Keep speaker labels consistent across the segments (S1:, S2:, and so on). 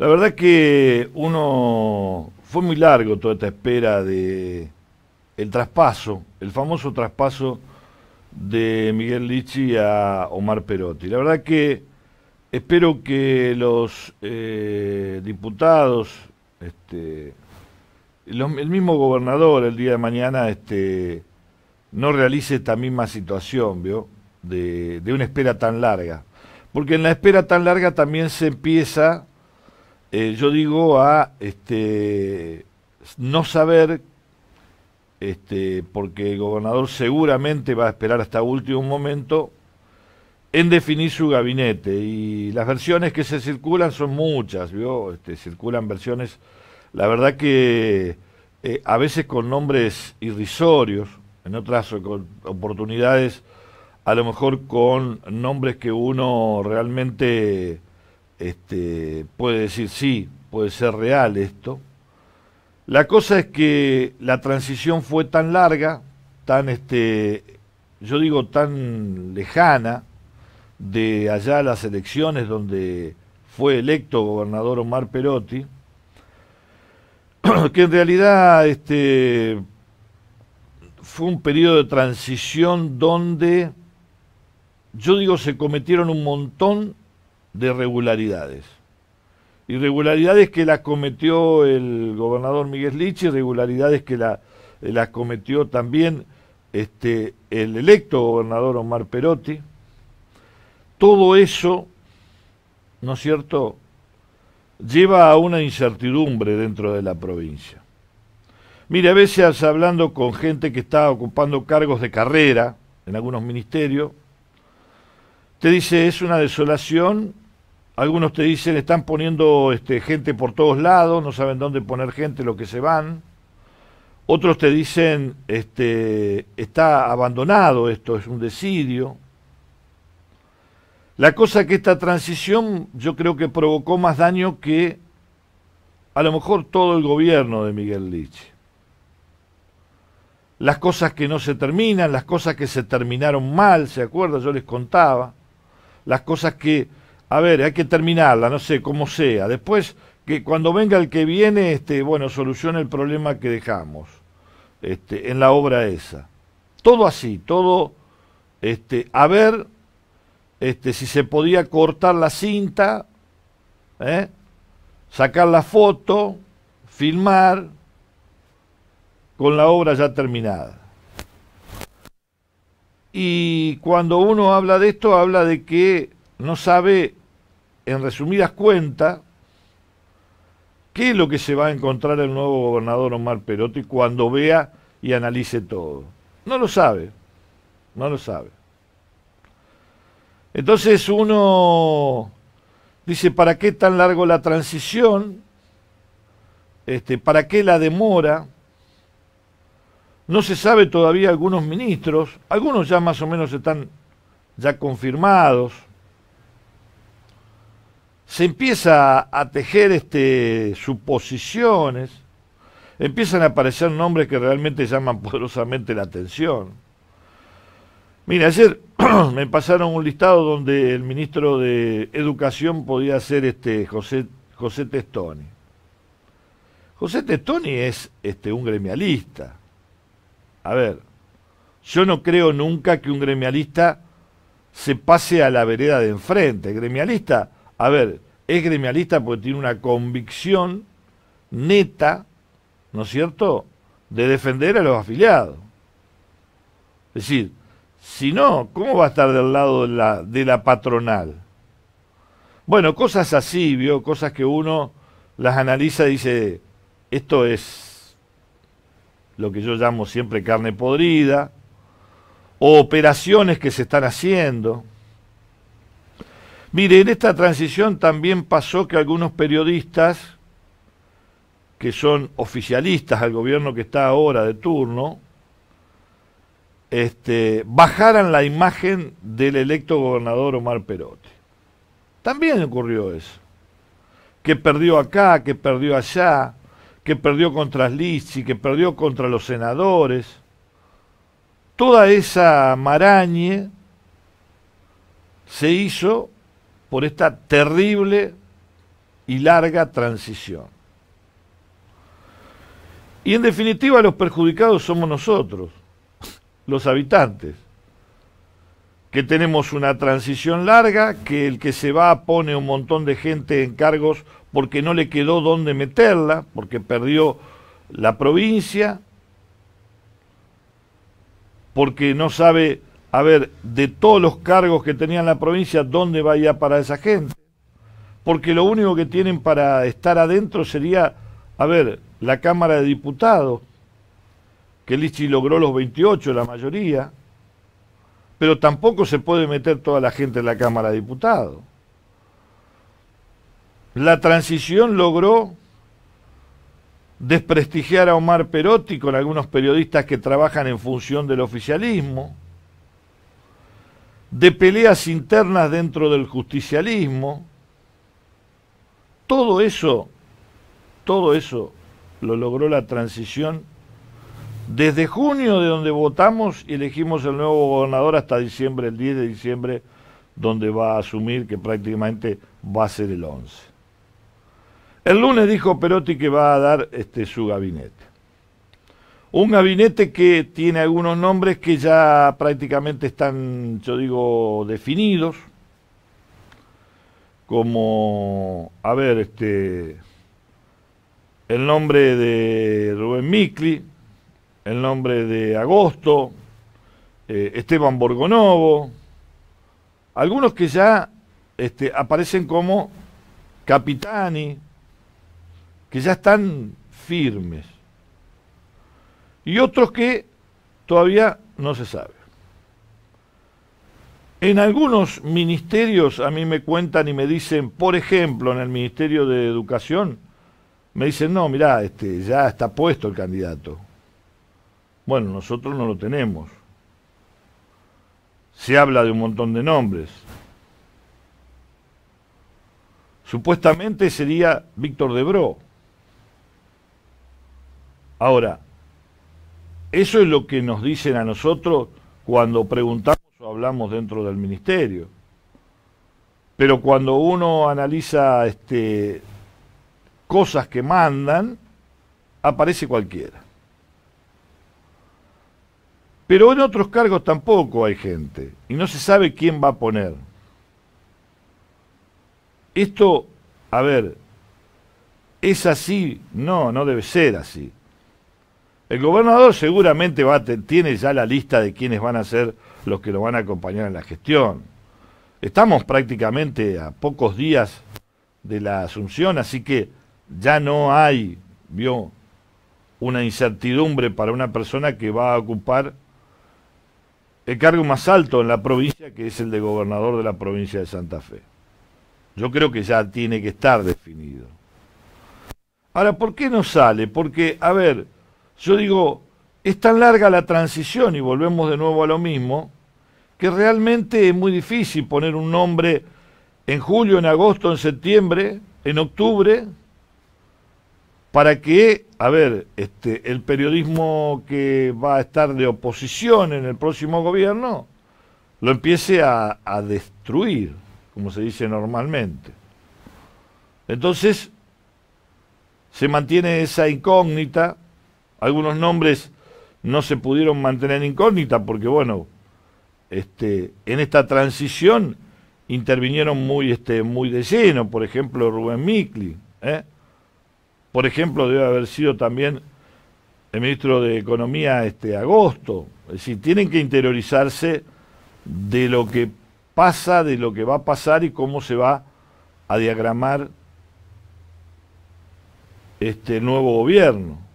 S1: La verdad que uno fue muy largo toda esta espera de el traspaso, el famoso traspaso de Miguel Lichi a Omar Perotti. La verdad que espero que los eh, diputados, este, el mismo gobernador el día de mañana, este, no realice esta misma situación, ¿vio? De, de una espera tan larga. Porque en la espera tan larga también se empieza eh, yo digo a este, no saber, este, porque el gobernador seguramente va a esperar hasta último momento, en definir su gabinete. Y las versiones que se circulan son muchas, ¿vio? Este, circulan versiones, la verdad que eh, a veces con nombres irrisorios, en otras oportunidades a lo mejor con nombres que uno realmente este, puede decir sí, puede ser real esto. La cosa es que la transición fue tan larga, tan este, yo digo tan lejana de allá a las elecciones donde fue electo gobernador Omar Perotti, que en realidad este, fue un periodo de transición donde, yo digo, se cometieron un montón de irregularidades. Irregularidades que las cometió el gobernador Miguel Liche irregularidades que la, eh, las cometió también este, el electo gobernador Omar Perotti. Todo eso, ¿no es cierto?, lleva a una incertidumbre dentro de la provincia. Mire, a veces hablando con gente que está ocupando cargos de carrera en algunos ministerios, te dice es una desolación algunos te dicen, están poniendo este, gente por todos lados, no saben dónde poner gente, lo que se van. Otros te dicen, este, está abandonado esto, es un desidio. La cosa que esta transición yo creo que provocó más daño que a lo mejor todo el gobierno de Miguel Lich. Las cosas que no se terminan, las cosas que se terminaron mal, ¿se acuerdan? Yo les contaba. Las cosas que a ver, hay que terminarla, no sé, como sea. Después, que cuando venga el que viene, este, bueno, solucione el problema que dejamos este, en la obra esa. Todo así, todo, este, a ver este, si se podía cortar la cinta, ¿eh? sacar la foto, filmar, con la obra ya terminada. Y cuando uno habla de esto, habla de que no sabe en resumidas cuentas, ¿qué es lo que se va a encontrar el nuevo gobernador Omar Perotti cuando vea y analice todo? No lo sabe, no lo sabe. Entonces uno dice, ¿para qué tan largo la transición? Este, ¿Para qué la demora? No se sabe todavía algunos ministros, algunos ya más o menos están ya confirmados se empieza a tejer este, suposiciones, empiezan a aparecer nombres que realmente llaman poderosamente la atención. Mira, ayer me pasaron un listado donde el ministro de Educación podía ser este José, José Testoni. José Testoni es este, un gremialista. A ver, yo no creo nunca que un gremialista se pase a la vereda de enfrente. gremialista a ver, es gremialista porque tiene una convicción neta, ¿no es cierto?, de defender a los afiliados. Es decir, si no, ¿cómo va a estar del lado de la, patronal? Bueno, cosas así, ¿vio? Cosas que uno las analiza y dice, esto es lo que yo llamo siempre carne podrida, o operaciones que se están haciendo. Mire, en esta transición también pasó que algunos periodistas que son oficialistas al gobierno que está ahora de turno, este, bajaran la imagen del electo gobernador Omar Perotti. También ocurrió eso. Que perdió acá, que perdió allá, que perdió contra Lizzi, que perdió contra los senadores. Toda esa marañe se hizo por esta terrible y larga transición. Y en definitiva los perjudicados somos nosotros, los habitantes, que tenemos una transición larga, que el que se va pone un montón de gente en cargos porque no le quedó dónde meterla, porque perdió la provincia, porque no sabe a ver, de todos los cargos que tenía en la provincia, ¿dónde va para esa gente? Porque lo único que tienen para estar adentro sería, a ver, la Cámara de Diputados, que Lichi logró los 28, la mayoría, pero tampoco se puede meter toda la gente en la Cámara de Diputados. La transición logró desprestigiar a Omar Perotti con algunos periodistas que trabajan en función del oficialismo de peleas internas dentro del justicialismo. Todo eso, todo eso lo logró la transición desde junio de donde votamos y elegimos el nuevo gobernador hasta diciembre, el 10 de diciembre, donde va a asumir que prácticamente va a ser el 11. El lunes dijo Perotti que va a dar este, su gabinete. Un gabinete que tiene algunos nombres que ya prácticamente están, yo digo, definidos. Como, a ver, este, el nombre de Rubén Micli, el nombre de Agosto, eh, Esteban Borgonovo, algunos que ya este, aparecen como capitani, que ya están firmes y otros que todavía no se sabe. En algunos ministerios a mí me cuentan y me dicen, por ejemplo, en el Ministerio de Educación, me dicen, no, mirá, este, ya está puesto el candidato. Bueno, nosotros no lo tenemos. Se habla de un montón de nombres. Supuestamente sería Víctor Debró. Ahora, eso es lo que nos dicen a nosotros cuando preguntamos o hablamos dentro del ministerio. Pero cuando uno analiza este, cosas que mandan, aparece cualquiera. Pero en otros cargos tampoco hay gente y no se sabe quién va a poner. Esto, a ver, ¿es así? No, no debe ser así. El gobernador seguramente tiene ya la lista de quienes van a ser los que lo van a acompañar en la gestión. Estamos prácticamente a pocos días de la asunción, así que ya no hay, vio, una incertidumbre para una persona que va a ocupar el cargo más alto en la provincia, que es el de gobernador de la provincia de Santa Fe. Yo creo que ya tiene que estar definido. Ahora, ¿por qué no sale? Porque, a ver, yo digo, es tan larga la transición y volvemos de nuevo a lo mismo, que realmente es muy difícil poner un nombre en julio, en agosto, en septiembre, en octubre, para que, a ver, este, el periodismo que va a estar de oposición en el próximo gobierno lo empiece a, a destruir, como se dice normalmente. Entonces, se mantiene esa incógnita algunos nombres no se pudieron mantener incógnita porque, bueno, este, en esta transición intervinieron muy, este, muy de lleno, por ejemplo, Rubén Micli. ¿eh? Por ejemplo, debe haber sido también el ministro de Economía este, Agosto. Es decir, tienen que interiorizarse de lo que pasa, de lo que va a pasar y cómo se va a diagramar este nuevo gobierno.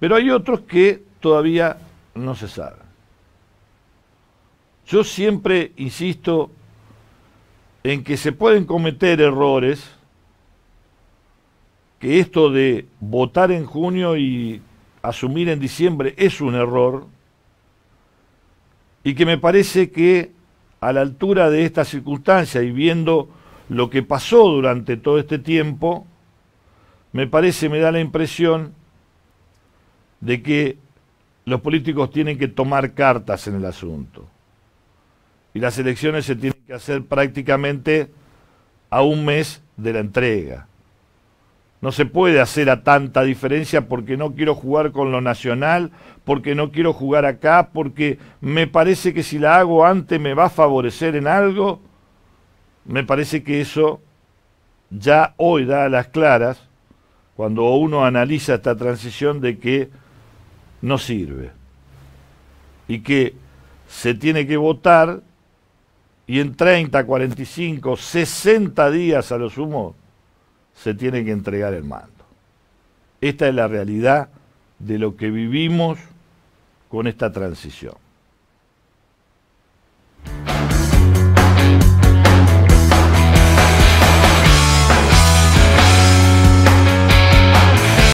S1: Pero hay otros que todavía no se saben. Yo siempre insisto en que se pueden cometer errores, que esto de votar en junio y asumir en diciembre es un error, y que me parece que a la altura de esta circunstancia y viendo lo que pasó durante todo este tiempo, me parece, me da la impresión de que los políticos tienen que tomar cartas en el asunto. Y las elecciones se tienen que hacer prácticamente a un mes de la entrega. No se puede hacer a tanta diferencia porque no quiero jugar con lo nacional, porque no quiero jugar acá, porque me parece que si la hago antes me va a favorecer en algo. Me parece que eso ya hoy da a las claras, cuando uno analiza esta transición, de que no sirve. Y que se tiene que votar y en 30, 45, 60 días a lo sumo se tiene que entregar el mando. Esta es la realidad de lo que vivimos con esta transición.